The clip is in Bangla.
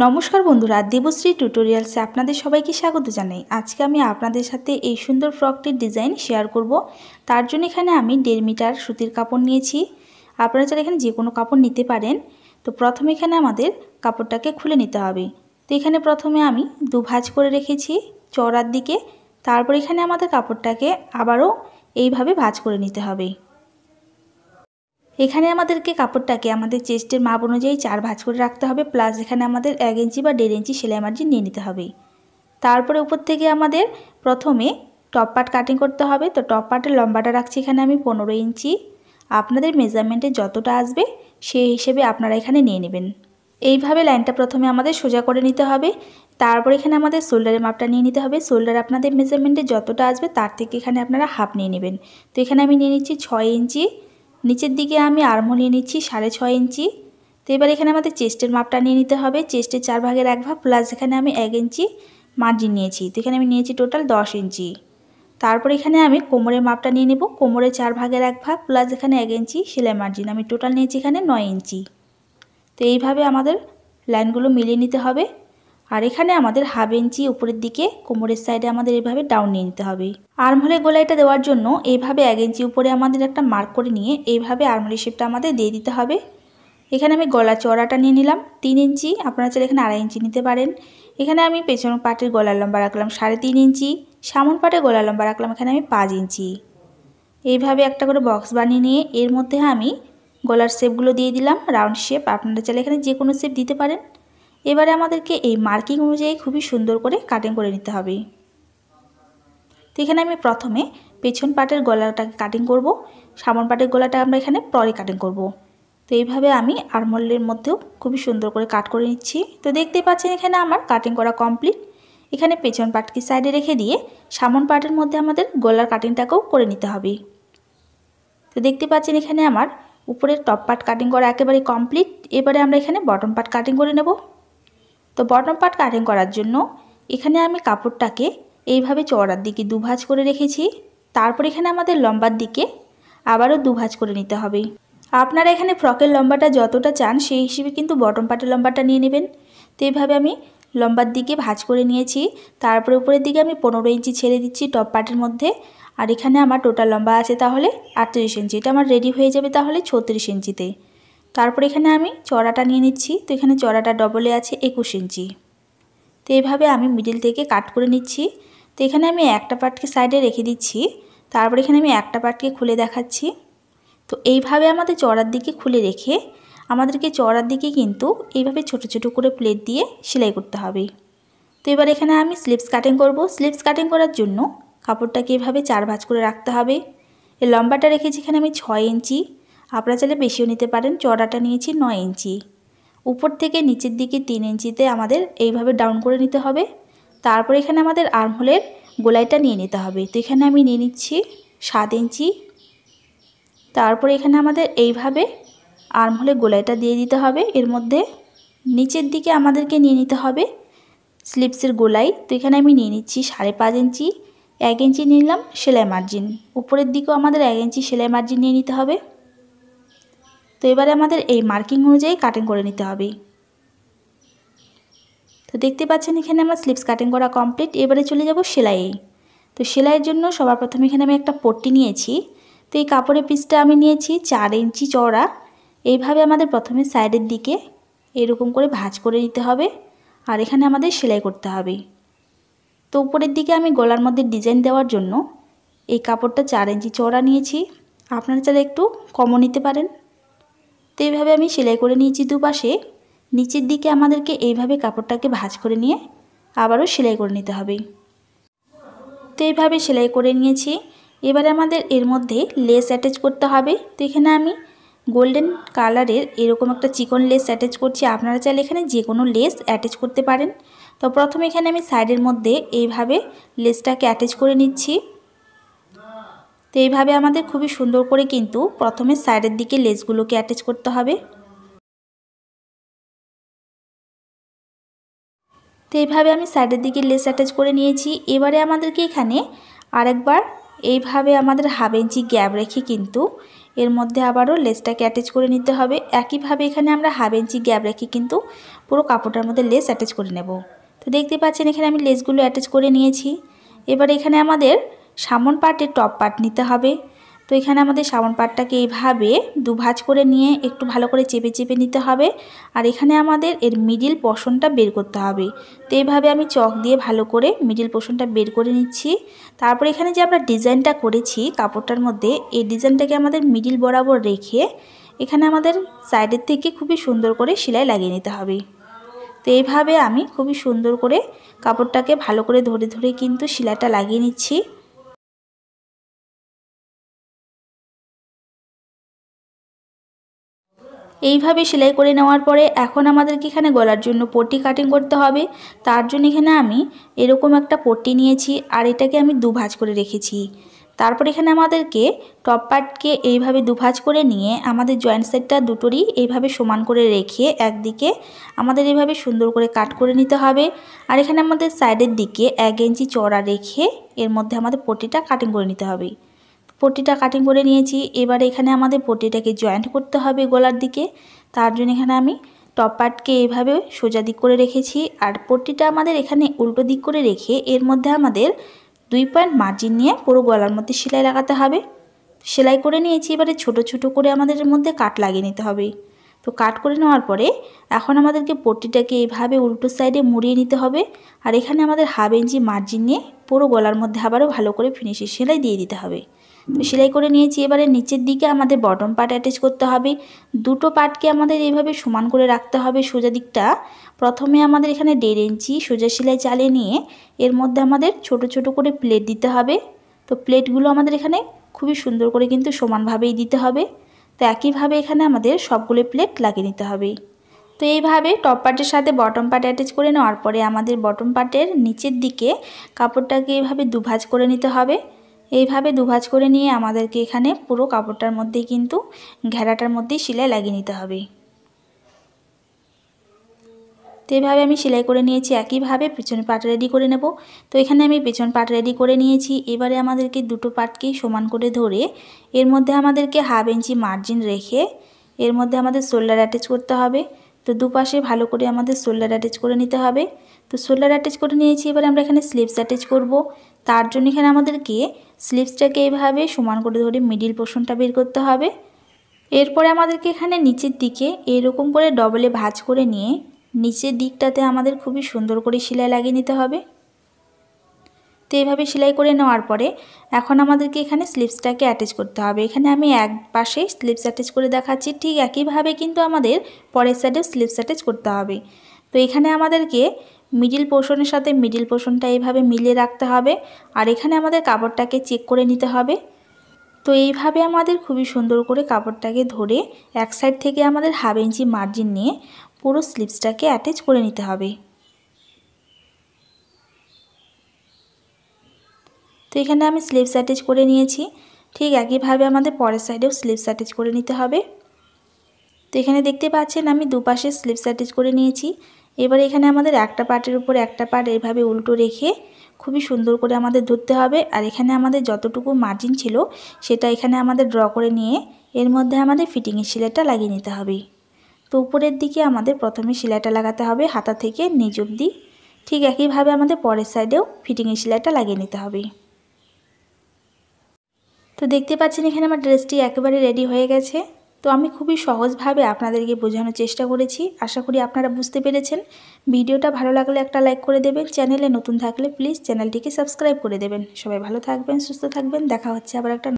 নমস্কার বন্ধুরা দেবশ্রী টিউটোরিয়ালসে আপনাদের সবাইকে স্বাগত জানাই আজকে আমি আপনাদের সাথে এই সুন্দর ফ্রকটির ডিজাইন শেয়ার করব তার জন্য এখানে আমি দেড় মিটার সুতির কাপড় নিয়েছি আপনারা যারা এখানে যে কোনো কাপড় নিতে পারেন তো প্রথমে এখানে আমাদের কাপড়টাকে খুলে নিতে হবে তো এখানে প্রথমে আমি দু ভাঁজ করে রেখেছি চড়ার দিকে তারপর এখানে আমাদের কাপড়টাকে আবারও এইভাবে ভাঁজ করে নিতে হবে এখানে আমাদেরকে কাপড়টাকে আমাদের চেস্টের মাপ অনুযায়ী চার ভাঁজ করে রাখতে হবে প্লাস এখানে আমাদের এক ইঞ্চি বা দেড় ইঞ্চি সেলাই মার্জিন নিয়ে নিতে হবে তারপরে উপর থেকে আমাদের প্রথমে টপ পার্ট কাটিং করতে হবে তো টপ পার্টের লম্বাটা রাখছি এখানে আমি পনেরো ইঞ্চি আপনাদের মেজারমেন্টে যতটা আসবে সেই হিসেবে আপনারা এখানে নিয়ে নেবেন এইভাবে লাইনটা প্রথমে আমাদের সোজা করে নিতে হবে তারপর এখানে আমাদের শোল্ডারের মাপটা নিয়ে নিতে হবে শোল্ডার আপনাদের মেজারমেন্টে যতটা আসবে তার থেকে এখানে আপনারা হাফ নিয়ে নেবেন তো এখানে আমি নিয়ে নিচ্ছি ছয় ইঞ্চি নিচের দিকে আমি আর্মহোল নিয়ে নিচ্ছি সাড়ে ছয় ইঞ্চি তো এবার এখানে আমাদের চেস্টের মাপটা নিয়ে নিতে হবে চেস্টের চার ভাগের এক ভাগ প্লাস এখানে আমি এক ইঞ্চি মার্জিন নিয়েছি তো এখানে আমি নিয়েছি টোটাল দশ ইঞ্চি তারপর এখানে আমি কোমরের মাপটা নিয়ে নেব কোমরের চার ভাগের এক ভাগ প্লাস এখানে এক ইঞ্চি সেলাই মার্জিন আমি টোটাল নিয়েছি এখানে নয় ইঞ্চি তো এইভাবে আমাদের লাইনগুলো মিলিয়ে নিতে হবে আর এখানে আমাদের হাফ ইঞ্চি উপরের দিকে কোমরের সাইডে আমাদের এভাবে ডাউন নিয়ে নিতে হবে আর্মহোলে গোলাইটা দেওয়ার জন্য এইভাবে এক ইঞ্চি উপরে আমাদের একটা মার্ক করে নিয়ে এইভাবে আর্মহোলের শেপটা আমাদের দিয়ে দিতে হবে এখানে আমি গলা চড়াটা নিয়ে নিলাম তিন ইঞ্চি আপনারা চাইলে এখানে আড়াই ইঞ্চি নিতে পারেন এখানে আমি পেছন পাটের গলা লম্বা রাখলাম সাড়ে তিন ইঞ্চি সামন পাটে গলার লম্বা রাখলাম এখানে আমি পাঁচ ইঞ্চি এইভাবে একটা করে বক্স বানিয়ে নিয়ে এর মধ্যে আমি গলার শেপগুলো দিয়ে দিলাম রাউন্ড শেপ আপনারা চাইলে এখানে যে কোনো শেপ দিতে পারেন এবারে আমাদেরকে এই মার্কিং অনুযায়ী খুবই সুন্দর করে কাটিং করে নিতে হবে তো এখানে আমি প্রথমে পেছন পাটের গলাটাকে কাটিং করব সামন পাটের গলাটা আমরা এখানে পরে কাটিং করব। তো এইভাবে আমি আরমোলের মধ্যেও খুবই সুন্দর করে কাট করে নিচ্ছি তো দেখতে পাচ্ছেন এখানে আমার কাটিং করা কমপ্লিট এখানে পেছন পাটকে সাইডে রেখে দিয়ে সামন পাটের মধ্যে আমাদের গলার কাটিংটাকেও করে নিতে হবে তো দেখতে পাচ্ছেন এখানে আমার উপরের টপ পার্ট কাটিং করা একেবারে কমপ্লিট এবারে আমরা এখানে বটম পার্ট কাটিং করে নেবো তো বটম পার্ট কাটিং করার জন্য এখানে আমি কাপড়টাকে এইভাবে চওড়ার দিকে দুভাজ করে রেখেছি তারপর এখানে আমাদের লম্বার দিকে আবারও দুভাজ করে নিতে হবে আপনারা এখানে ফ্রকের লম্বাটা যতটা চান সেই হিসেবে কিন্তু বটম পার্টের লম্বাটা নিয়ে নেবেন তো এইভাবে আমি লম্বার দিকে ভাজ করে নিয়েছি তারপরে উপরের দিকে আমি পনেরো ইঞ্চি ছেড়ে দিচ্ছি টপ পার্টের মধ্যে আর এখানে আমার টোটাল লম্বা আছে তাহলে আটত্রিশ ইঞ্চি এটা আমার রেডি হয়ে যাবে তাহলে ছত্রিশ ইঞ্চিতে তারপর এখানে আমি চড়াটা নিয়ে নিচ্ছি তো এখানে চড়াটা ডবলে আছে একুশ ইঞ্চি তো এইভাবে আমি মিডিল থেকে কাট করে নিচ্ছি তো এখানে আমি একটা পার্টকে সাইডে রেখে দিচ্ছি তারপর এখানে আমি একটা পার্টকে খুলে দেখাচ্ছি তো এইভাবে আমাদের চড়ার দিকে খুলে রেখে আমাদেরকে চড়ার দিকে কিন্তু এইভাবে ছোট ছোট করে প্লেট দিয়ে সেলাই করতে হবে তো এবার এখানে আমি স্লিপস কাটিং করব স্লিপস কাটিং করার জন্য কাপড়টাকে এভাবে চার ভাঁজ করে রাখতে হবে এই লম্বাটা রেখেছি এখানে আমি ছয় ইঞ্চি আপনারা চাইলে বেশিও নিতে পারেন চড়াটা নিয়েছি নয় ইঞ্চি উপর থেকে নিচের দিকে তিন ইঞ্চিতে আমাদের এইভাবে ডাউন করে নিতে হবে তারপর এখানে আমাদের আর্মহোলের গোলাইটা নিয়ে নিতে হবে তো এখানে আমি নিয়ে নিচ্ছি সাত ইঞ্চি তারপর এখানে আমাদের এইভাবে আর্মহোলের গোলাইটা দিয়ে দিতে হবে এর মধ্যে নিচের দিকে আমাদেরকে নিয়ে নিতে হবে স্লিপসের গোলাই তো এখানে আমি নিয়ে নিচ্ছি সাড়ে পাঁচ ইঞ্চি এক ইঞ্চি নিলাম সেলাই মার্জিন উপরের দিকেও আমাদের এক ইঞ্চি সেলাই মার্জিন নিয়ে নিতে হবে তো এবারে আমাদের এই মার্কিং অনুযায়ী কাটিং করে নিতে হবে তো দেখতে পাচ্ছেন এখানে আমার স্লিপস কাটিং করা কমপ্লিট এবারে চলে যাব সেলাইয়ে তো সেলাইয়ের জন্য সবার প্রথমে এখানে আমি একটা পট্টি নিয়েছি তো এই কাপড়ের পিসটা আমি নিয়েছি চার ইঞ্চি চওড়া এইভাবে আমাদের প্রথমে সাইডের দিকে এরকম করে ভাজ করে নিতে হবে আর এখানে আমাদের সেলাই করতে হবে তো উপরের দিকে আমি গলার মধ্যে ডিজাইন দেওয়ার জন্য এই কাপড়টা চার ইঞ্চি চওড়া নিয়েছি আপনারা চাইলে একটু কমও নিতে পারেন তো এইভাবে আমি সেলাই করে নিয়েছি দুপাশে নিচের দিকে আমাদেরকে এইভাবে কাপড়টাকে ভাজ করে নিয়ে আবারও সেলাই করে নিতে হবে তো এইভাবে সেলাই করে নিয়েছি এবারে আমাদের এর মধ্যে লেস অ্যাটাচ করতে হবে তো এখানে আমি গোল্ডেন কালারের এরকম একটা চিকন লেস অ্যাটাচ করছি আপনারা চাইলে এখানে যে কোনো লেস অ্যাটাচ করতে পারেন তো প্রথমে এখানে আমি সাইডের মধ্যে এইভাবে লেসটাকে অ্যাটাচ করে নিচ্ছি তো এইভাবে আমাদের খুবই সুন্দর করে কিন্তু প্রথমে সাইডের দিকে লেসগুলোকে অ্যাটাচ করতে হবে তো এইভাবে আমি সাইডের দিকে লেস অ্যাটাচ করে নিয়েছি এবারে আমাদেরকে এখানে আরেকবার এইভাবে আমাদের হাফ ইঞ্চি গ্যাপ রেখে কিন্তু এর মধ্যে আবারও লেসটাকে অ্যাটাচ করে নিতে হবে একইভাবে এখানে আমরা হাফ ইঞ্চি গ্যাপ রেখে কিন্তু পুরো কাপড়টার মধ্যে লেস অ্যাটাচ করে নেব তো দেখতে পাচ্ছেন এখানে আমি লেসগুলো অ্যাটাচ করে নিয়েছি এবার এখানে আমাদের সামন পাটের টপ পাট নিতে হবে তো এখানে আমাদের সামন পাটটাকে এইভাবে দুভাজ করে নিয়ে একটু ভালো করে চেপে চেপে নিতে হবে আর এখানে আমাদের এর মিডিল পোষণটা বের করতে হবে তো এইভাবে আমি চক দিয়ে ভালো করে মিডিল পোষণটা বের করে নিচ্ছি তারপর এখানে যে আমরা ডিজাইনটা করেছি কাপড়টার মধ্যে এই ডিজাইনটাকে আমাদের মিডিল বরাবর রেখে এখানে আমাদের সাইডের থেকে খুবই সুন্দর করে সেলাই লাগিয়ে নিতে হবে তো এইভাবে আমি খুবই সুন্দর করে কাপড়টাকে ভালো করে ধরে ধরে কিন্তু সেলাইটা লাগিয়ে নিচ্ছি এইভাবে সেলাই করে নেওয়ার পরে এখন আমাদেরকে এখানে গলার জন্য পট্টি কাটিং করতে হবে তার জন্য এখানে আমি এরকম একটা পট্টি নিয়েছি আর এটাকে আমি দুভাজ করে রেখেছি তারপর এখানে আমাদেরকে টপ পার্টকে এইভাবে দুভাজ করে নিয়ে আমাদের জয়েন্ট সেটটা দুটোরই এইভাবে সমান করে রেখে একদিকে আমাদের এইভাবে সুন্দর করে কাট করে নিতে হবে আর এখানে আমাদের সাইডের দিকে এক ইঞ্চি চড়া রেখে এর মধ্যে আমাদের পটিটা কাটিং করে নিতে হবে পট্টিটা কাটিং করে নিয়েছি এবার এখানে আমাদের পট্টিটাকে জয়েন্ট করতে হবে গলার দিকে তার জন্য এখানে আমি টপ পার্টকে এভাবে সোজা দিক করে রেখেছি আর পট্টিটা আমাদের এখানে উল্টো দিক করে রেখে এর মধ্যে আমাদের দুই পয়েন্ট মার্জিন নিয়ে পুরো গলার মধ্যে সেলাই লাগাতে হবে সেলাই করে নিয়েছি এবারে ছোট ছোট করে আমাদের মধ্যে কাট লাগিয়ে নিতে হবে তো কাট করে নেওয়ার পরে এখন আমাদেরকে পট্টিটাকে এইভাবে উল্টো সাইডে মুড়িয়ে নিতে হবে আর এখানে আমাদের হাফ ইঞ্চি মার্জিন নিয়ে পুরো গলার মধ্যে আবারও ভালো করে ফিনিশিং সেলাই দিয়ে দিতে হবে সেলাই করে নিয়েছি এবারে নিচের দিকে আমাদের বটম পার্ট অ্যাটাচ করতে হবে দুটো পার্টকে আমাদের এইভাবে সমান করে রাখতে হবে সোজা দিকটা প্রথমে আমাদের এখানে দেড় ইঞ্চি সোজা সেলাই চালিয়ে নিয়ে এর মধ্যে আমাদের ছোট ছোট করে প্লেট দিতে হবে তো প্লেটগুলো আমাদের এখানে খুবই সুন্দর করে কিন্তু সমানভাবেই দিতে হবে তো একইভাবে এখানে আমাদের সবগুলো প্লেট লাগিয়ে নিতে হবে তো এইভাবে টপ পার্টের সাথে বটম পার্ট অ্যাটাচ করে নেওয়ার পরে আমাদের বটম পার্টের নিচের দিকে কাপড়টাকে এভাবে দুভাজ করে নিতে হবে এইভাবে দুভাজ করে নিয়ে আমাদেরকে এখানে পুরো কাপড়টার মধ্যেই কিন্তু ঘেরাটার মধ্যেই সেলাই লাগিয়ে নিতে হবে তো এইভাবে আমি সেলাই করে নিয়েছি একইভাবে পিছন পাট রেডি করে নেব তো এখানে আমি পিছন পাট রেডি করে নিয়েছি এবারে আমাদেরকে দুটো পাটকেই সমান করে ধরে এর মধ্যে আমাদেরকে হাফ ইঞ্চি মার্জিন রেখে এর মধ্যে আমাদের শোল্ডার অ্যাটাচ করতে হবে তো দুপাশে ভালো করে আমাদের সোল্ডার অ্যাটাচ করে নিতে হবে তো সোল্ডার অ্যাটাচ করে নিয়েছি এবার আমরা এখানে স্লিভস অ্যাটাচ করব তার জন্য এখানে আমাদেরকে স্লিভসটাকে এইভাবে সমান করে ধরে মিডিল পোর্শনটা বের করতে হবে এরপরে আমাদেরকে এখানে নিচের দিকে এরকম করে ডবলে ভাঁজ করে নিয়ে নিচের দিকটাতে আমাদের খুবই সুন্দর করে সেলাই লাগিয়ে নিতে হবে তো এইভাবে সেলাই করে নেওয়ার পরে এখন আমাদেরকে এখানে স্লিপসটাকে অ্যাটাচ করতে হবে এখানে আমি এক পাশে স্লিপস অ্যাটাচ করে দেখাচ্ছি ঠিক একইভাবে কিন্তু আমাদের পরের সাইডেও স্লিপস অ্যাটাচ করতে হবে তো এখানে আমাদেরকে মিডিল পোর্শনের সাথে মিডিল পোর্শনটা এইভাবে মিলিয়ে রাখতে হবে আর এখানে আমাদের কাপড়টাকে চেক করে নিতে হবে তো এইভাবে আমাদের খুবই সুন্দর করে কাপড়টাকে ধরে এক সাইড থেকে আমাদের হাফ ইঞ্চি মার্জিন নিয়ে পুরো স্লিপসটাকে অ্যাটাচ করে নিতে হবে তো এখানে আমি স্লিপ স্যাটেজ করে নিয়েছি ঠিক একইভাবে আমাদের পরের সাইডেও স্লিপ স্যাটেজ করে নিতে হবে তো এখানে দেখতে পাচ্ছেন আমি দুপাশে স্লিপ স্যাটেজ করে নিয়েছি এবার এখানে আমাদের একটা পার্টের উপর একটা পার্ট এইভাবে উল্টো রেখে খুবই সুন্দর করে আমাদের ধরতে হবে আর এখানে আমাদের যতটুকু মার্জিন ছিল সেটা এখানে আমাদের ড্র করে নিয়ে এর মধ্যে আমাদের ফিটিংয়ের সিলাইটা লাগিয়ে নিতে হবে তো উপরের দিকে আমাদের প্রথমে সিলাইটা লাগাতে হবে হাতা থেকে নিজ অব্দি ঠিক একইভাবে আমাদের পরের সাইডেও ফিটিংয়ের সিলাইটা লাগিয়ে নিতে হবে তো দেখতে পাচ্ছেন এখানে আমার ড্রেসটি একেবারে রেডি হয়ে গেছে তো আমি খুবই সহজভাবে আপনাদেরকে বোঝানোর চেষ্টা করেছি আশা করি আপনারা বুঝতে পেরেছেন ভিডিওটা ভালো লাগলে একটা লাইক করে দেবেন চ্যানেলে নতুন থাকলে প্লিজ চ্যানেলটিকে সাবস্ক্রাইব করে দেবেন সবাই ভালো থাকবেন সুস্থ থাকবেন দেখা হচ্ছে আবার একটা